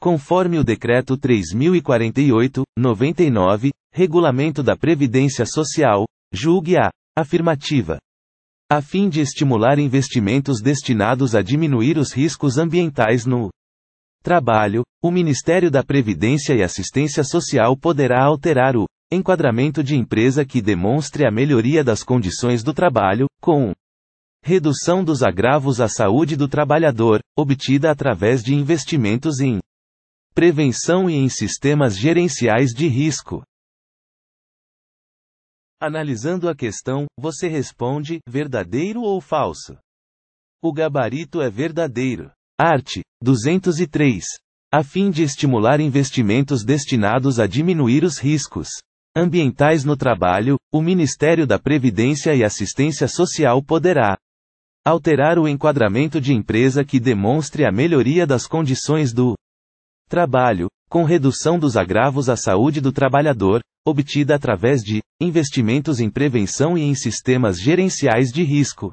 conforme o Decreto 3048, 99, Regulamento da Previdência Social, julgue a afirmativa. A fim de estimular investimentos destinados a diminuir os riscos ambientais no trabalho, o Ministério da Previdência e Assistência Social poderá alterar o enquadramento de empresa que demonstre a melhoria das condições do trabalho, com redução dos agravos à saúde do trabalhador, obtida através de investimentos em prevenção e em sistemas gerenciais de risco. Analisando a questão, você responde: verdadeiro ou falso? O gabarito é verdadeiro. Art. 203. A fim de estimular investimentos destinados a diminuir os riscos ambientais no trabalho, o Ministério da Previdência e Assistência Social poderá alterar o enquadramento de empresa que demonstre a melhoria das condições do Trabalho, com redução dos agravos à saúde do trabalhador, obtida através de investimentos em prevenção e em sistemas gerenciais de risco.